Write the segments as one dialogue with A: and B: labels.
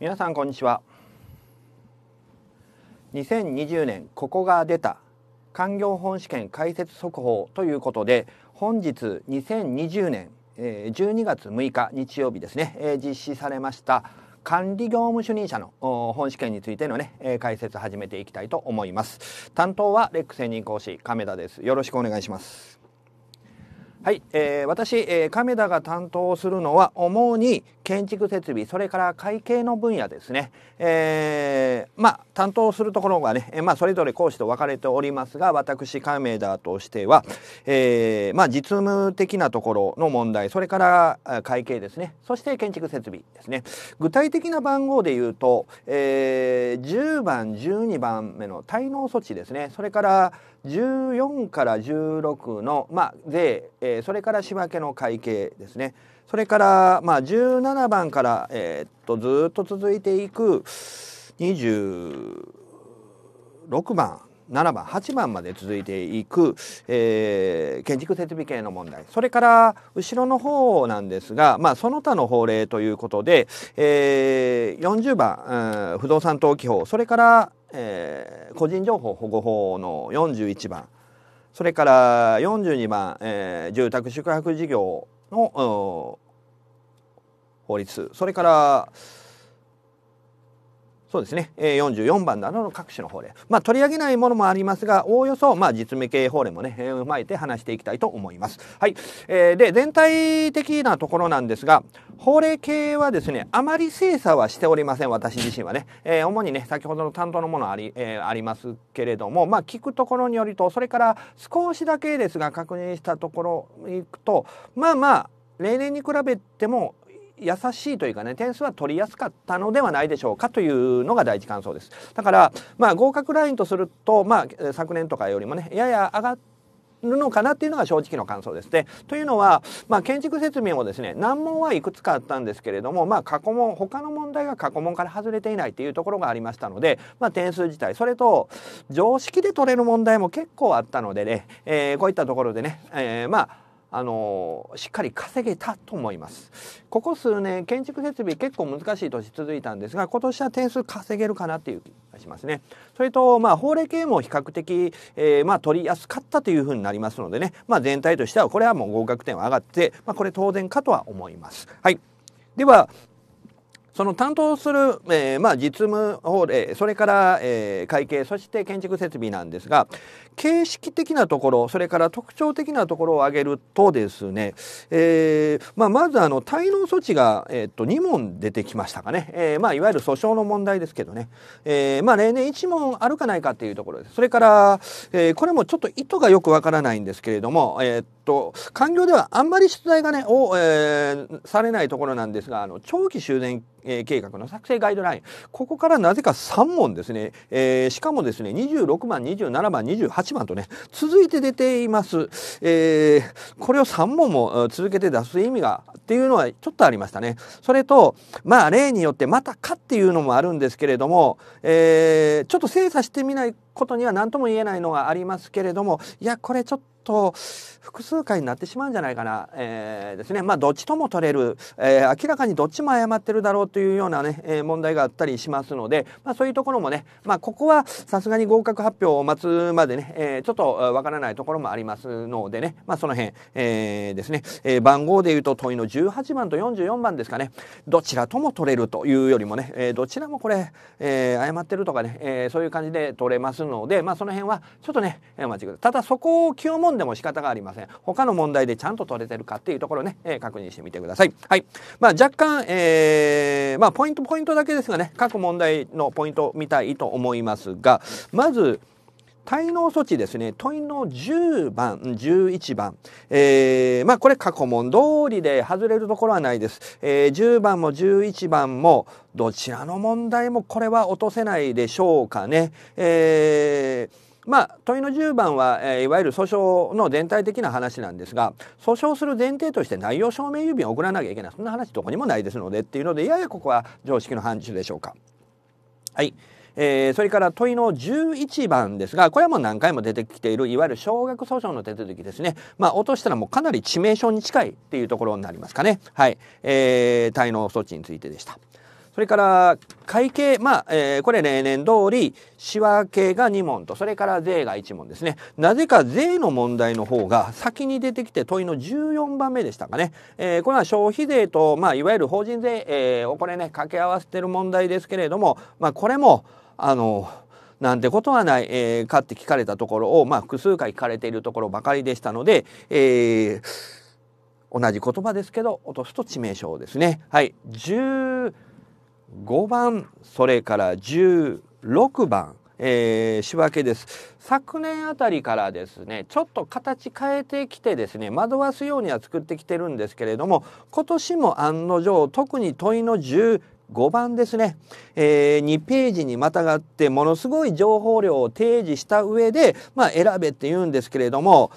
A: 皆さんこんにちは2020年ここが出た官業本試験解説速報ということで本日2020年12月6日日曜日ですね実施されました管理業務主任者の本試験についてのね解説始めていきたいと思います担当はレック専任講師亀田ですよろしくお願いしますはい、えー、私、えー、亀田が担当するのは主に建築設備それから会計の分野ですね、えー、まあ担当するところがね、まあ、それぞれ講師と分かれておりますが私亀田としては、えー、まあ、実務的なところの問題それから会計ですねそして建築設備ですね具体的な番号で言うと、え10番12番目の滞納措置ですねそれから14から16の、まあ、税、えー、それから仕分けの会計ですねそれから、まあ、17番から、えー、っとずっと続いていく26番7番8番まで続いていく、えー、建築設備系の問題それから後ろの方なんですが、まあ、その他の法令ということで、えー、40番、うん、不動産登記法それからえー、個人情報保護法の41番それから42番、えー、住宅宿泊事業の法律それからそうですね、え44番などの各種の法令、まあ、取り上げないものもありますがおおよそ、まあ、実務系法令もね、え踏まえて話していきたいと思います。はいえー、で全体的なところなんですが法令系はですねあまり精査はしておりません私自身はね、えー、主にね先ほどの担当のものあり,、えー、ありますけれども、まあ、聞くところによるとそれから少しだけですが確認したところいくとまあまあ例年に比べても優しいというかね点数は取りやすかったのではないでしょうかというのが第一感想ですだからまあ合格ラインとするとまあ昨年とかよりもねやや上がるのかなっていうのが正直の感想ですでというのは、まあ、建築説明もですね難問はいくつかあったんですけれども、まあ、過去問他の問題が過去問から外れていないっていうところがありましたので、まあ、点数自体それと常識で取れる問題も結構あったのでね、えー、こういったところでね、えー、まああのしっかり稼げたと思いますここ数年建築設備結構難しい年続いたんですが今年は点数稼げるかなっていう気がしますねそれとまあ法令系も比較的、えー、まあ取りやすかったというふうになりますのでねまあ全体としてはこれはもう合格点は上がって、まあ、これ当然かとは思いますはいではその担当する、えー、まあ、実務法令それから、えー、会計そして建築設備なんですが形式的なところそれから特徴的なところを挙げるとですね、えー、まあ、まずあの滞納措置が、えー、っと2問出てきましたかね、えまあ、いわゆる訴訟の問題ですけどね、えまあ、例年1問あるかないかっていうところですそれから、えこれもちょっと意図がよくわからないんですけれども、えっとと官僚ではあんまり出題がねを、えー、されないところなんですがあの長期修繕えー、計画の作成ガイドラインここからなぜか3問ですね、えー、しかもですね26番27番28番とね続いて出ています、えー、これを3問も続けて出す意味がっていうのはちょっとありましたねそれとまあ例によってまたかっていうのもあるんですけれども、えー、ちょっと精査してみないことには何とも言えないのがありますけれどもいやこれちょっと複数回になってしまうんじゃないかな、えー、ですねまあどっちとも取れる、えー、明らかにどっちも誤ってるだろうというようなね、えー、問題があったりしますので、まあ、そういうところもね、まあ、ここはさすがに合格発表を待つまでね、えー、ちょっとわからないところもありますのでね、まあ、その辺、えー、ですね、えー、番号でいうと問いの18番と44番ですかねどちらとも取れるというよりもね、えー、どちらもこれ、えー、誤ってるとかね、えー、そういう感じで取れますので、まあ、その辺はちょっとねお待ちくださいただそこを気をもんでも仕方がありません他の問題でちゃんと取れてるかっていうところね、え確認してみてください、はいまあ、若干、えーまあ、ポイントポイントだけですがね各問題のポイント見たいと思いますがまず滞納措置ですね問いの10番11番、えー、まあこれ過去問通りで外れるところはないです、えー、10番も11番もどちらの問題もこれは落とせないでしょうかね、えーまあ、問いの10番は、えー、いわゆる訴訟の全体的な話なんですが訴訟する前提として内容証明郵便を送らなきゃいけないそんな話どこにもないですのでっていうのでややここは常識の範疇でしょうか。はいえー、それから問いの11番ですがこれはもう何回も出てきているいわゆる少額訴訟の手続きですねまあ落としたらもうかなり致命傷に近いっていうところになりますかねはい、えー、滞納措置についてでした。それから会計、まあ、えー、これ例年通り仕分けが2問と、それから税が1問ですね。なぜか税の問題の方が先に出てきて問いの14番目でしたかね。えー、これは消費税と、まあ、いわゆる法人税、えー、これね、掛け合わせてる問題ですけれども、まあ、これも、あのなんてことはない、えー、かって聞かれたところを、まあ、複数回聞かれているところばかりでしたので、えー、同じ言葉ですけど落とすと致命傷ですね。はい、15番それから16番えー、仕分けです昨年あたりからですねちょっと形変えてきてですね惑わすようには作ってきてるんですけれども今年も案の定特に問いの1 5番ですね、えー、2ページにまたがってものすごい情報量を提示した上で、まあ、選べって言うんですけれども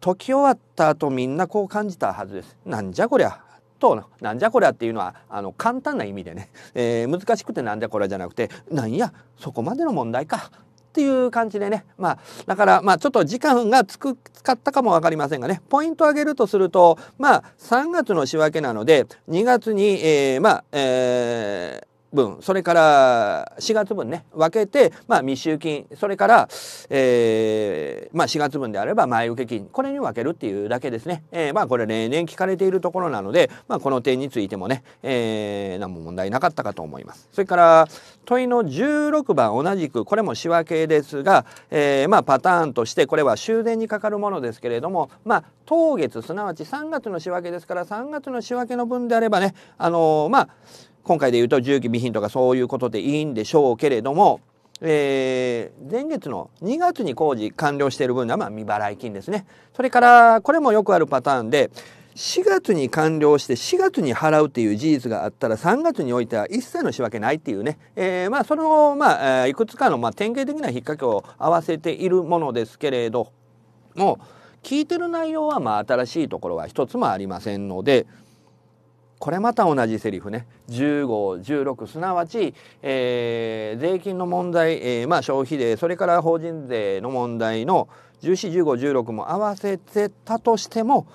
A: 解き終わった後みんなこう感じたはずです。なんじゃこりゃとなんじゃこりゃっていうのはあの簡単な意味でね、えー、難しくてなんじゃこりゃじゃなくてなんやそこまでの問題かっていう感じでねまあだからまあちょっと時間がつく使ったかも分かりませんがねポイントを挙げるとするとまあ3月の仕分けなので2月に、えー、まあえー分それから4月分ね分けて、まあ、未収金それから、えーまあ、4月分であれば前受金これに分けるっていうだけですね、えー、まあこれ例年聞かれているところなので、まあ、この点についてもね、えー、何も問題なかったかと思います。それから問いの16番同じくこれも仕分けですが、えー、まあパターンとしてこれは終電にかかるものですけれども、まあ、当月すなわち3月の仕分けですから3月の仕分けの分であればねあのー、まあ今回で言うと重機備品とかそういうことでいいんでしょうけれども、えー、前月の2月に工事完了している分がまあ未払い金ですねそれからこれもよくあるパターンで4月に完了して4月に払うっていう事実があったら3月においては一切の仕分けないっていうね、えー、まあその、まあ、いくつかの、まあ、典型的な引っ掛けを合わせているものですけれども聞いてる内容はまあ新しいところは一つもありませんのでこれまた同じセリフね1516すなわち、えー、税金の問題、えー、まあ消費税それから法人税の問題の141516も合わせてたとしても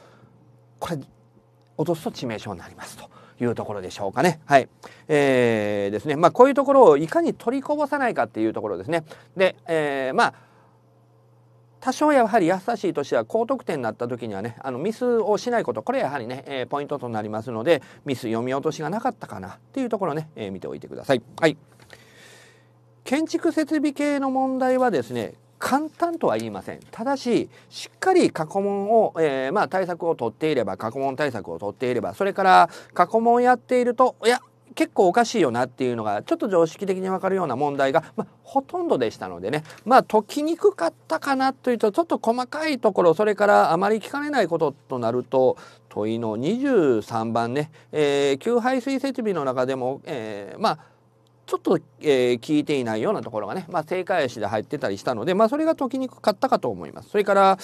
A: これ落とすと致命傷になりますと。いうところでしょうかね。はい。えー、ですね。まあこういうところをいかに取りこぼさないかっていうところですね。で、えー、まあ多少やはり優しいとしては高得点になった時にはねあのミスをしないことこれやはりね、えー、ポイントとなりますのでミス読み落としがなかったかなっていうところね、えー、見ておいてください。はい、建築設備系の問題はですね簡単とは言いませんただししっかり過去問を、えー、まあ、対策を取っていれば過去問対策を取っていればそれから過去問をやっているといや結構おかしいよなっていうのがちょっと常識的にわかるような問題が、まあ、ほとんどでしたのでねまあ解きにくかったかなというとちょっと細かいところそれからあまり聞かれないこととなると問いの23番ね、えー、給排水設備の中でも、えー、まあちょっと、えー、聞いていないようなところがね、まあ、正解詞で入ってたりしたので、まあ、それが解きにくかったかと思います。それから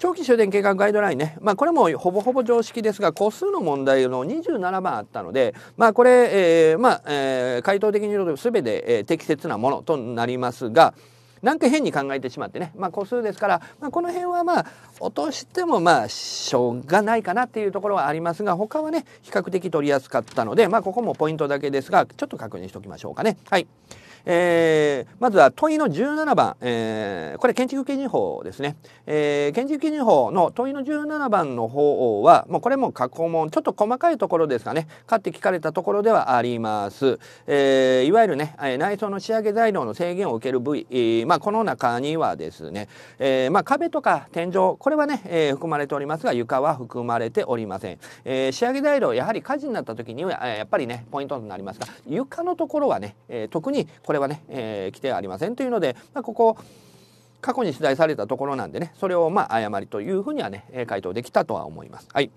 A: 長期終電計画ガイドラインね、まあ、これもほぼほぼ常識ですが個数の問題の27番あったので、まあ、これ、えーまあえー、回答的に言うと全て、えー、適切なものとなりますがなんか変に考えてしまってね、まあ、個数ですから、まあ、この辺はまあ落としてもまあしょうがないかなっていうところはありますが他はね比較的取りやすかったので、まあ、ここもポイントだけですがちょっと確認しておきましょうかね。はいえー、まずは問いの17番、えー、これ建築基準法ですね、えー、建築基準法の問いの17番の方はもうこれも過去問ちょっと細かいところですかねかって聞かれたところではあります、えー、いわゆるね内装の仕上げ材料の制限を受ける部位、まあ、この中にはですね、えー、まあ、壁とか天井これはね、えー、含まれておりますが床は含まれておりません、えー、仕上げ材料やはり火事になった時にはやっぱりねポイントになりますが床のところはね、えー、特にこれはね、えー、規ありませんというので、まあ、ここ過去に取材されたところなんでねそれをまあ誤りというふうにはね回答できたとは思います。はい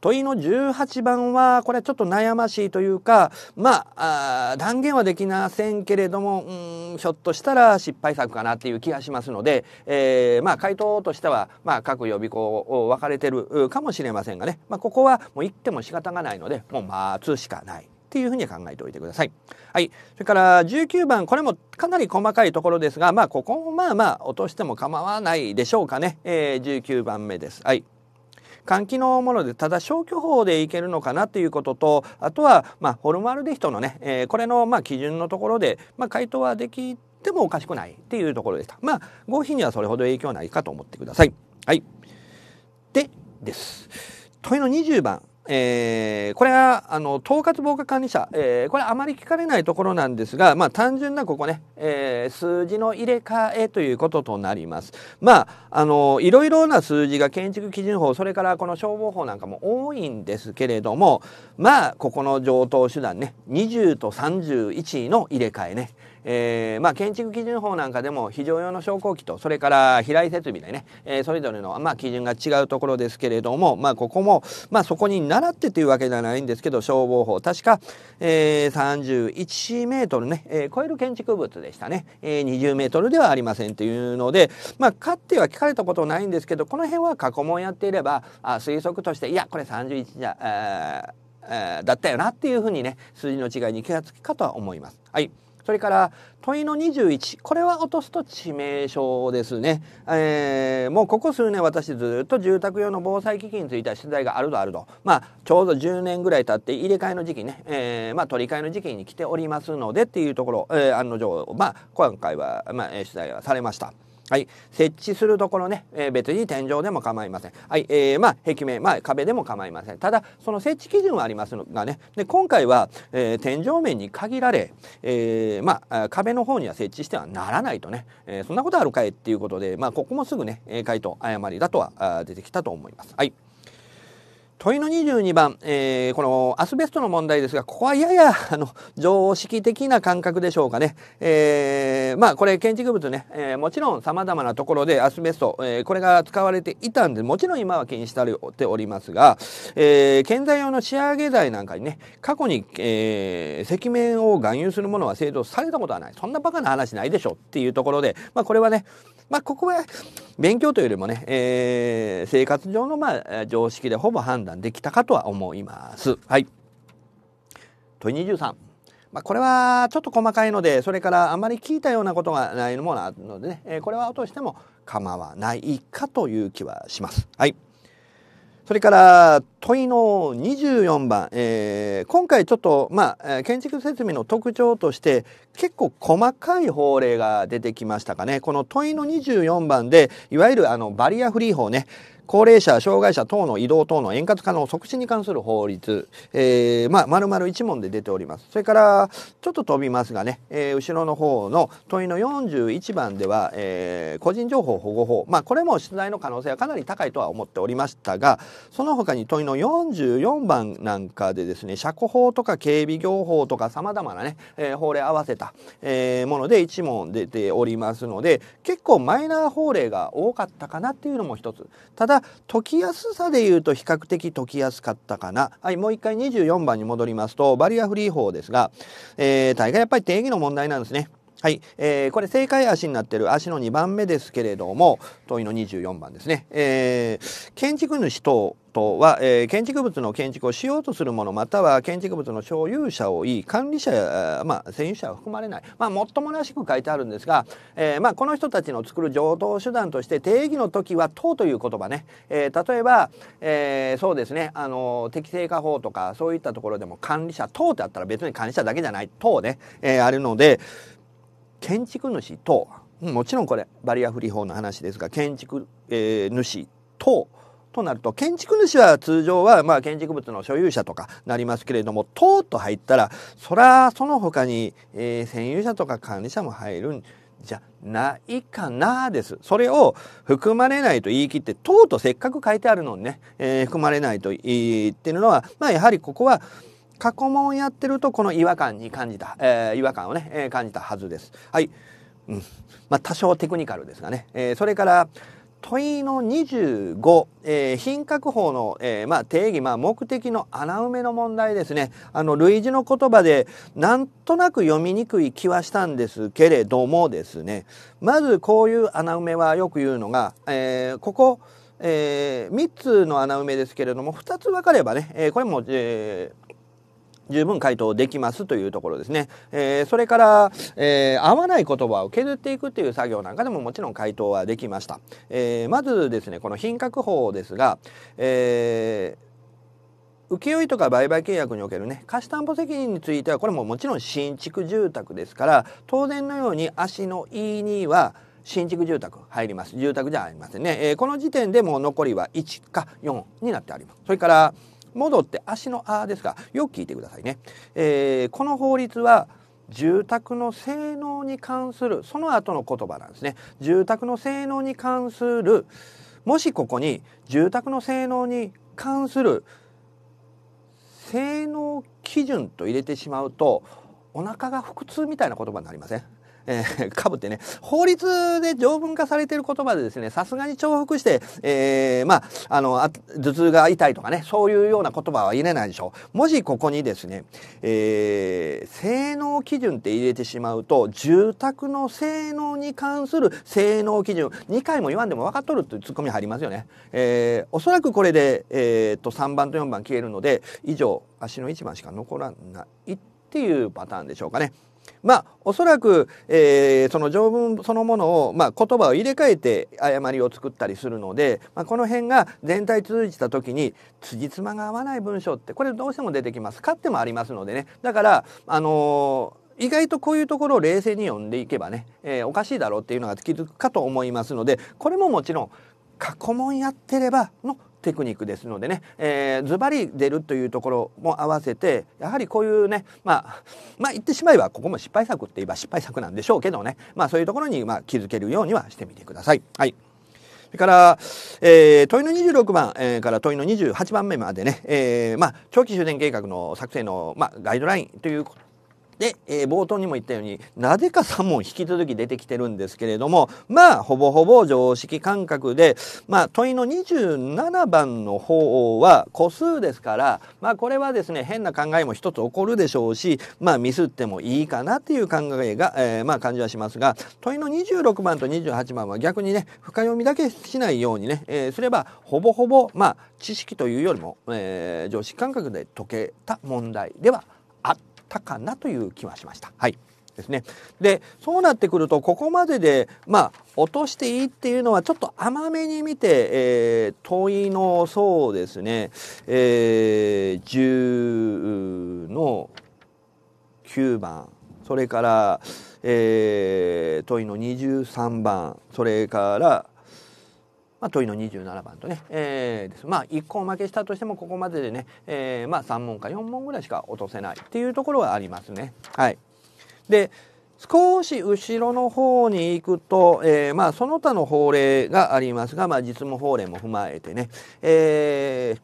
A: 問いの18番はこれはちょっと悩ましいというかまあ断言はできませんけれどもうんひょっとしたら失敗作かなっていう気がしますので、えー、まあ回答としては、まあ、各予備校を分かれてるかもしれませんがね、まあ、ここはもう言っても仕方がないのでもう待つしかない。っていうふうに考えておいてください。はい。それから19番、これもかなり細かいところですが、まあ、ここもまあまあ落としても構わないでしょうかね。えー、19番目です。はい。換気のものでただ消去法でいけるのかなということとあとは、まあ、ホルマルデヒトのね、えー、これの、まあ、基準のところで、まあ、回答はできてもおかしくないっていうところでしたまあ合否にはそれほど影響ないかと思ってください。はい、でです問いの20番えー、これはあの統括防火管理者、えー、これあまり聞かれないところなんですが、まあ、単純なここね、えー、数字の入れ替えということとなります。まああのいろいろな数字が建築基準法それからこの消防法なんかも多いんですけれどもまあここの上等手段ね20と31の入れ替えねえー、まあ、建築基準法なんかでも非常用の昇降機とそれから飛来設備でね、えー、それぞれの、まあ、基準が違うところですけれども、まあ、ここも、まあ、そこに習ってというわけではないんですけど消防法確か、えー、31メートルね、えー、超える建築物でしたね、えー、20メートルではありませんというので、まあ、かっては聞かれたことないんですけどこの辺は過去問やっていればあ推測としていやこれ31じゃあだったよなっていうふうにね数字の違いに気がつくかとは思います。はいそれから問いの21これは落とすと致命傷ですね、えー、もうここ数年私ずっと住宅用の防災機器については取材があるとあるとまあちょうど10年ぐらい経って入れ替えの時期ね、えー、まあ取り替えの時期に来ておりますのでっていうところ、えー、案の定まあ今回は、まあ、取材はされました。はい、設置するところね、えー、別に天井でも構いません。はい、えー、まあ壁面、まあ壁でも構いません。ただその設置基準はありますがね、で今回は、えー、天井面に限られ、えー、まあ壁の方には設置してはならないとね、えー、そんなことあるかいっていうことで、まあここもすぐね回答誤りだとは出てきたと思います。はい。問いの22番、えー、このアスベストの問題ですが、ここはやや あの常識的な感覚でしょうかね。えー、まあこれ建築物ね、えー、もちろん様々なところでアスベスト、えこれが使われていたんで、もちろん今は禁止されておりますが、え建材用の仕上げ材なんかにね、過去に、え石面を含有するものは製造されたことはない。そんなバカな話ないでしょっていうところで、まあこれはね、まあここは勉強というよりもね、え生活上のまあ常識でほぼ判断断できたかとは思います。はい。問い23。まあ、これはちょっと細かいのでそれからあまり聞いたようなことがないのもあるのでね、えこれは落としても構わないかという気はします。はい。それから問いの24番、えー、今回ちょっと、まあ、建築設備の特徴として結構細かい法令が出てきましたかね。この問いの24番でいわゆるあのバリアフリー法ね高齢者障害者等の移動等の円滑化の促進に関する法律、えー、まあ丸々1問で出ておりますそれからちょっと飛びますがね、えー、後ろの方の問いの41番では、えー、個人情報保護法まあこれも出題の可能性はかなり高いとは思っておりましたがその他に問いの44番なんかでですね車庫法とか警備業法とかさまざまなね、えー、法令合わせた、えー、もので1問出ておりますので結構マイナー法令が多かったかなっていうのも一つただが解きやすさで言うと比較的解きやすかったかな。はい、もう一回24番に戻りますと、バリアフリー法ですが、えー、大概やっぱり定義の問題なんですね。はい、えー、これ正解足になってる足の2番目ですけれども問いの24番ですね、えー、建築主等とは、えー、建築物の建築をしようとする者または建築物の所有者をいい管理者や、まあ、占有者は含まれない、まあ、もっともらしく書いてあるんですが、えーまあ、この人たちの作る上等手段として定義の時は等という言葉ね、えー、例えば、えー、そうですねあの適正化法とかそういったところでも管理者等ってあったら別に管理者だけじゃない等ね、えー、あるので建築主ともちろんこれバリアフリー法の話ですが建築、えー、主ととなると建築主は通常はまあ建築物の所有者とかなりますけれども「と」と入ったらそらその他に、えー、占有者とか管理者も入るんじゃないかなです。それを含まれないと言い切って、ととせっかく書いてあるのにね、えー、含まれないと言ってるのは、まあやはりここは、過去問やってるとこの違和感に感じた、えー、違和感をね、えー、感じたはずです。はい。うん。まあ、多少テクニカルですがね。えー、それから、問いの25、えー、品格法の、えー、まあ、定義、まあ、目的の穴埋めの問題ですね。あの、類似の言葉で、なんとなく読みにくい気はしたんですけれどもですね。まず、こういう穴埋めはよく言うのが、えー、ここ、えー、3つの穴埋めですけれども、2つ分かればね、えこれも、えー、十分回答できますというところですね。えー、それから、えー、合わない言葉を削っていくという作業なんかでももちろん回答はできました。えー、まずですね、この品格法ですが、えー請負とか売買契約におけるね貸し担保責任についてはこれももちろん新築住宅ですから当然のように足の e には新築住宅入ります住宅じゃありませんね、えー、この時点でもう残りは1か4になってありますそれから戻って足のあですが、よく聞いてくださいね。えー、この法律は、住宅の性能に関する、その後の言葉なんですね。住宅の性能に関する、もしここに住宅の性能に関する性能基準と入れてしまうと、お腹が腹痛みたいな言葉になりませんえー、株 ってね、法律で条文化されている言葉でですね、さすがに重複して、えー、まあ、あのあ、頭痛が痛いとかね、そういうような言葉は入れないでしょう。もしここにですね、えー、性能基準って入れてしまうと、住宅の性能に関する性能基準、2回も言わんでも分かっとるというツッコミ入りますよね。えー、おそらくこれで、えー、と、3番と4番消えるので、以上、足の1番しか残らないっていうパターンでしょうかね。まあおそらく、えー、その条文そのものを、まあ、言葉を入れ替えて誤りを作ったりするので、まあ、この辺が全体通じた時に辻褄が合わない文章ってこれどうしても出てきますかってもありますのでねだからあのー意外とこういうところを冷静に読んでいけばね、えー、おかしいだろうっていうのが気づくかと思いますのでこれももちろん過去問やってればのテクニックですのでね、えー、ズバリ出るというところも合わせてやはりこういうねまあまあ言ってしまえばここも失敗作って言えば失敗作なんでしょうけどねまあそういうところにまあ気づけるようにはしてみてください。はいそれから、えー、問いの26番、えー、から問いの28番目までね、えーまあ、長期修繕計画の作成の、まあ、ガイドラインということで、えー、冒頭にも言ったようになぜかさも引き続き出てきてるんですけれどもまあほぼほぼ常識感覚で、まあ、問いの27番の方は個数ですから、まあ、これはですね変な考えも一つ起こるでしょうし、まあ、ミスってもいいかなっていう考えが、えー、まあ、感じはしますが問いの26番と28番は逆にね深読みだけしないようにね、えー、すればほぼほぼ、まあ、知識というよりも、え常識感覚で解けた問題ではたかなという気はしました。はいですね。で、そうなってくると、ここまでで、まあ、落としていいっていうのは、ちょっと甘めに見て、えー、問いの、そうですね、えー、10の9番、それから、えー、問いの23番、それから、まあ、問いの27番とね、えー、ですまあ1個負けしたとしてもここまででね、えー、まあ3問か4問ぐらいしか落とせないっていうところはありますね。はい、で少し後ろの方に行くと、えー、まあその他の法令がありますが、まあ、実務法令も踏まえてね、えー、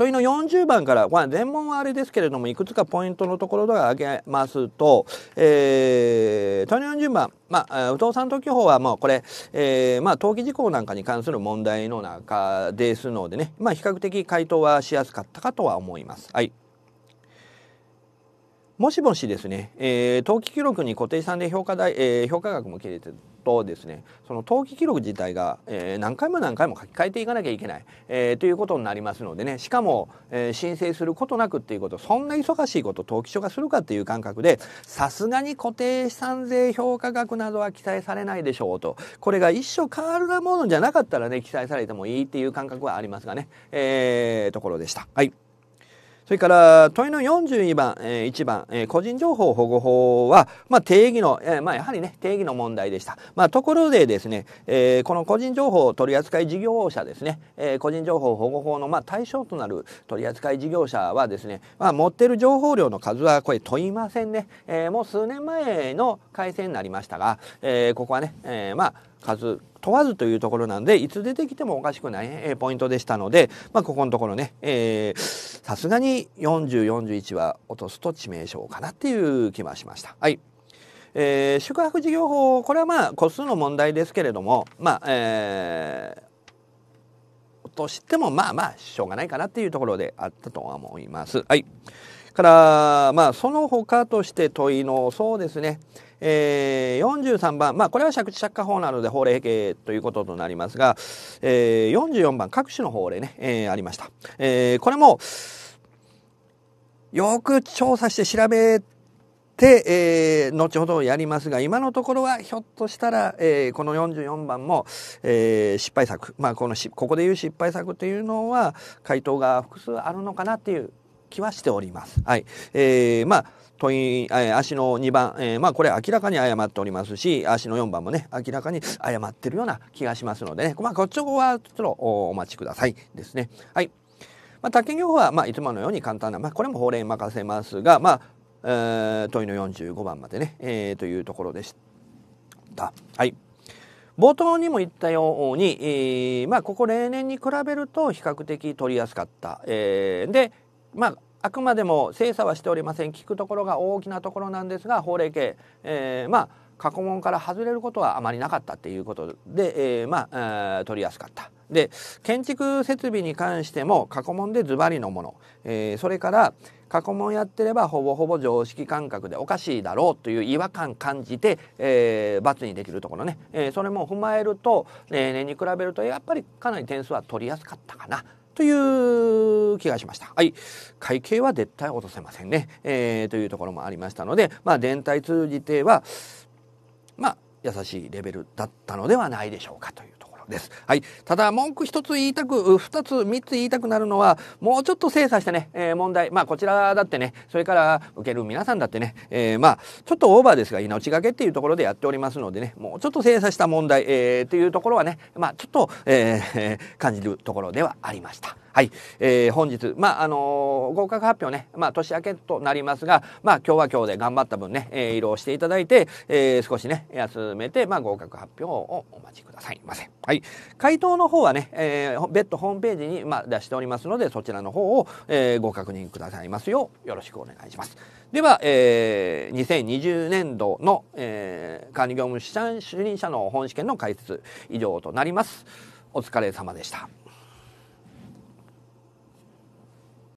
A: 問いの40番から、まあ、全問はあれですけれどもいくつかポイントのところが挙げますと、えー、問いの40番、まあ、不動産登記法はもうこれ、えーまあ、登記事項なんかに関する問題の中ですのでね、まあ、比較的回答はしやすかったかとは思います。はいもしもしですね、えー、登記記録に固定資産で評価代、えー、評価額もとですねその登記記録自体が、えー、何回も何回も書き換えていかなきゃいけない、えー、ということになりますのでねしかも、えー、申請することなくっていうことそんな忙しいこと登記書がするかっていう感覚でさすがに固定資産税評価額などは記載されないでしょうとこれが一生変わるものじゃなかったらね記載されてもいいっていう感覚はありますがね、えー、ところでした。はいそれから問いの42番、えー、1番、えー、個人情報保護法は、まあ、定義の、えーまあ、やはりね定義の問題でした、まあ、ところでですね、えー、この個人情報取扱事業者ですね、えー、個人情報保護法の、まあ、対象となる取扱事業者はですね、まあ、持ってる情報量の数はこれ問いませんね、えー、もう数年前の改正になりましたが、えー、ここはね、えー、まあ数問わずというところなんでいつ出てきてもおかしくない、えー、ポイントでしたので、まあ、ここのところねさすがに4041は落とすと致命傷かなっていう気はしました。はいえー、宿泊事業法これはまあ個数の問題ですけれどもまあ、えー、としてもまあまあしょうがないかなっていうところであったとは思います。はい、からまあその他として問いのそうですねえー、43番、まあ、これは借地借家法なので法令刑ということとなりますが、えー、44番、各種の法令ね、えー、ありました。えー、これも、よく調査して調べて、えー、後ほどやりますが、今のところはひょっとしたら、えー、この44番も、えー、失敗作、まあ、このここで言う失敗作というのは、回答が複数あるのかなっていう気はしております。はい。えー、まあ問い、足の2番、えー、まあこれ明らかに誤っておりますし、足の4番もね、明らかに誤ってるような気がしますのでね、まあこっちはちょっとお待ちくださいですね。はい。まあ、竹行は、まあ、いつものように簡単な、まあ、これも法令に任せますが、まあ、えー、問いの45番までね、えー、というところでした。はい。冒頭にも言ったように、えー、まあ、ここ例年に比べると比較的取りやすかった。えー、で、まああくまでも精査はしておりません聞くところが大きなところなんですが法令系、えー、まあ過去問から外れることはあまりなかったっていうことで、えー、まあ、取りやすかった。で建築設備に関しても過去問でズバリのもの、えー、それから過去問やってればほぼほぼ常識感覚でおかしいだろうという違和感感じて、えー、罰にできるところね、えー、それも踏まえると例年に比べるとやっぱりかなり点数は取りやすかったかなという気がしました。はい。会計は絶対落とせませんね。えー、というところもありましたので、まあ、全体通じては、まあ、優しいレベルだったのではないでしょうかというです。はい。ただ、文句一つ言いたく、二つ、三つ言いたくなるのは、もうちょっと精査してね、えー、問題、まあ、こちらだってね、それから受ける皆さんだってね、えー、まあ、ちょっとオーバーですが、命がけっていうところでやっておりますのでね、もうちょっと精査した問題、えー、というところはね、まあ、ちょっと、えー、感じるところではありました。はい、えー、本日、まあ、あのー、合格発表ね、まあ、年明けとなりますが、まあ、今日は今日で頑張った分ね、えー、移動していただいて、えー、少しね、休めて、まあ、合格発表をお待ちくださいませ。はい。回答の方はね、えー、別途ホームページに、まあ、出しておりますので、そちらの方を、えー、ご確認くださいますよう、よろしくお願いします。では、えー、2020年度の、えー、管理業務主任者の本試験の解説、以上となります。お疲れ様でした。